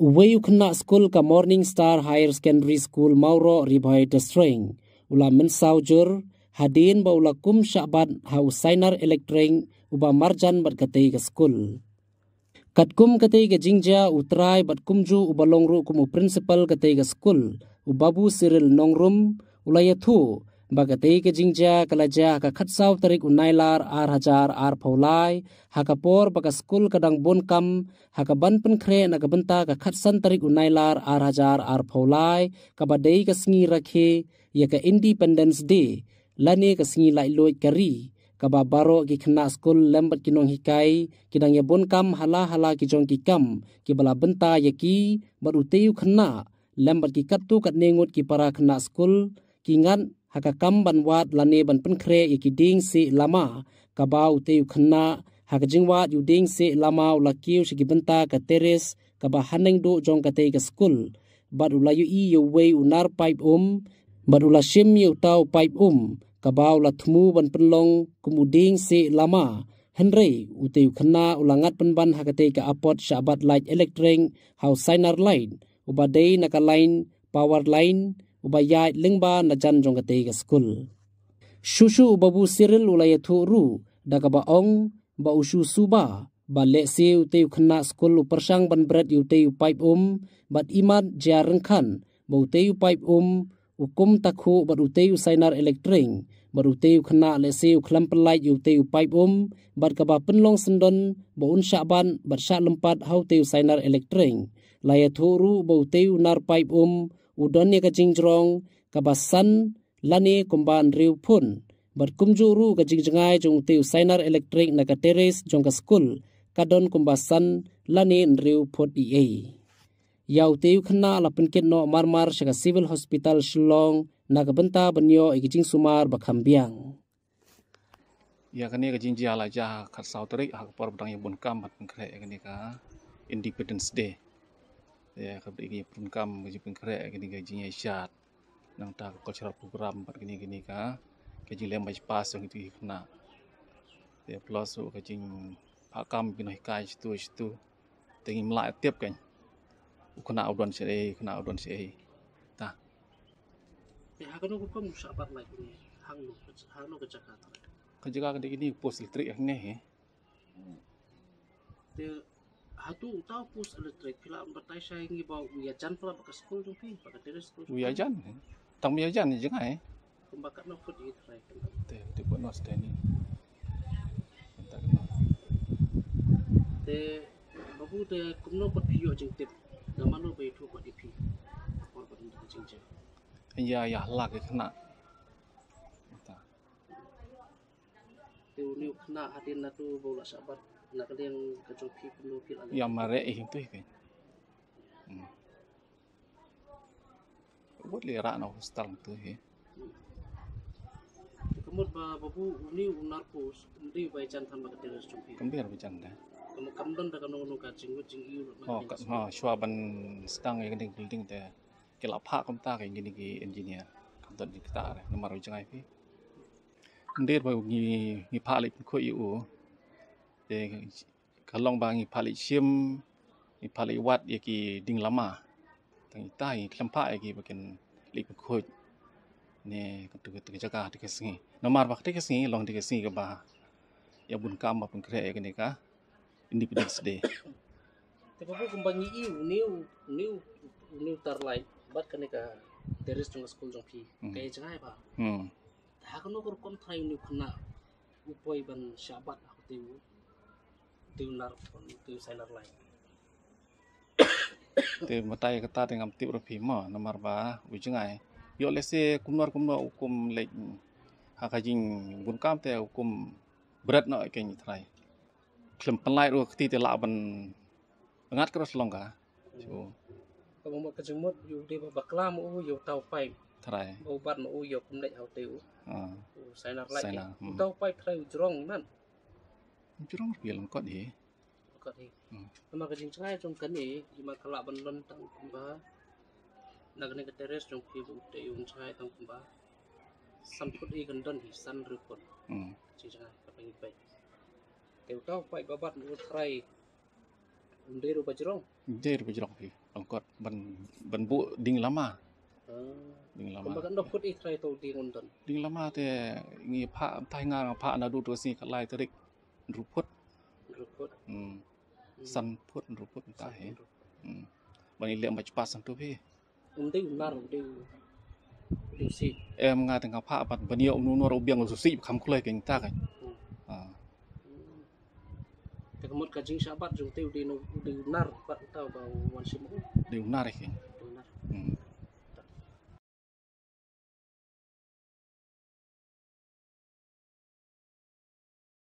weyukna school ka morning star higher secondary school mauro ribai the string ula mensaujur hadin ba ula kum shabat hau signer electring uba marjan bat katai ka school kat kum katai ka jingja utrai bat kumju uba longru kumu principal katai ka school ubabu siril nongrum ula yathu bagatei ke jingja kalaja ka khatsaw tarik unailar ar hajar ar phawlai haka por baka school kadang bon kam haka ban pen khre na ka banta ka khatsan tarik unailar ar hajar ar phawlai ka badei ka singi rakhe ya ka independence day lani ka singi lai loi kari ka ba baro ki khna school lambat ki nong hikai ki dang ye ya bon kam hala hala ki jong ki kam ki bala banta ya ki baru teyu kena lembat ki kattu kat nengut ki para khna school ki ngan ฮักกัมบันวัดลานีบันเป็นเครอีกดิ้งสิลามาก้าบาอุตยุคนาฮักจิงวัดอยู่ดิ้งสิลามาอุลกิวชกิบันตากับเทเรสก้าบาฮันนิงดูจงกับเตยกับสกุลบัดอุลายุอียูเวอุนาร์ไปอุมบัดอุลาชิมยูเต้าไปอุมก้าบาอุลาทมูบันเป็นลงกุมุดิ้งสิลามาเฮนรีอุตยุคนาอุลังัดเป็นบันฮักเตยกับอพอร์ชอบัดไลท์อิเล็กทริกเฮาไซนาร์ไลน์อุบัดเดย์นักไลน์พาวเวอร์ไลน์ ubayai lingba na jan jongga tega school. Shushu ubabu siril ulaya thuru daga ba ong ba ushu suba ba lese ute ukhna school upersang ban bread ute u pipe um bat imat jarang kan ba ute u pipe um ukum takhu ba ute u sinar electric ba ute u khna lese u clamp light ute u pipe um bat kaba penlong sendon ba un shaban bat sha lempat hau te u sinar electric laya thuru ba ute u nar pipe um อุดรเนกจิงจรองกับสันลานีกุมบานริวพุนบัดกุมจูรูกจิงจงไงจงติวไซนาร์อิเล็กทริกนักเทเรสจงกับสกุลกัดดอนกุมบาสันลานีริวพุดอีเอยาวเตียวขณะลับเป็นเกณฑ์นอมาร์มาร์ชกับซีวิลฮอสพิทอลชลองนักบันตาบันโยอีกจิงสุมาร์บักฮัมเบียงอย่างนี้ก็จริงจริงอะไรจ้าขัดสาวตรีหากปอร์บดังยบุญกรรมบัดเป็นใครอย่างนี้ก็อินดีพีเดนซ์เดย์ ya kerja ini pun kam gaji pun kerek gini gajinya syat nang tak kau program pat gini gini ka ha? gaji lem baju pas yang itu kena ya plus u gaji pak kam kai situ situ tengi melak tiap kan eh, kena udon sih eh kena udon sih eh ta ya aku nunggu pun musak pat lagi ni hang lu hang lu ke Jakarta kerja kerja gini pos listrik ni he eh hatu tau pus elektrik pila bertai saya ingin bawa wiyajan pula bakal sekolah tu pih pakai terus sekolah wiyajan tang wiyajan ni jengah eh pembakar no food itu saya kena tu buat nasi ni te bapu te kumno pat piyo jeng tip gamano pe itu pat ipi apor pat itu jeng jeng ya ya lak itu lah nak te unyu kena hati natu bola sabar nak yang kecoki kenopil ada. Yang marek eh tu Buat lirak nak hostel tu he. Eh. Kemud ba babu uni unar um pos, ndi bai chan tham ba kater chumpi. Kemper bai chan da. Kem kamdon da kanu nu ka ching gu ching oh, ha, ban stang yang ding building te. Eh. Kelapa kamta yang ingini ki engineer. Kamdon di kita are. Eh. Nama rujukan ai pi. Ndir bai ni ni pa lik ko iu de kalong bangi i phali chim i phali wat ye ki ding lama tang i tai tlampa ye ki bakin lip khoj ne tu tu jaga de ke singi nomar bak de ke singi long de ke singi ba ya bun kam ba pun kre ke ne ka independence day te bapu kumbangi i new new new tarlai bat ke ne ka teris tung school jong pi hmm. ke jaga ba hm ta ka no kor kon thai ni khna upoi ban shabat ha te Tillarpon, ngam pima nomor ba ujungai. Yo lese kumnor kumnor hukum lek hakajing bunkam te hukum berat no ikan yitrai. Klem penlai ruh keti te laban pengat keras longga. So. Kamu mau kejemut yo de baklam u yo tau pai. Trai. Obat no u yo kumlek hau te u. Sainar lai. Tau pai trai ujrong nan. Ni curang pergi dalam kot ni. Kot ni. Hmm. Nama kencing cengai cung kene, lima kelak benon tang kumba. Nak kene ke teres cung pi bu te yung cengai tang kumba. Samput i kendon di san rukun. Hmm. Cing cengai kapa ni pai. Teu tau pai babat mu trai. Ndai ru pajerong. Ndai ru pajerong pi. Eh. Angkot ben ben bu ding lama. Hmm. Ding lama. Kumba kan dok kut i trai tau ding undon. Ding lama te ngi pa tai ngang pa na du tu si ka lai terik. ruphut san phut ruphut ta he bani le mach pas sang tu phi um dei um nar dei si em nga tang pha pat bani um nu nor obiang su si kham khulai ken ta kai a ta kamot ka jing sabat jung teu di no di nar pat ta ba wan si mo di nar he nar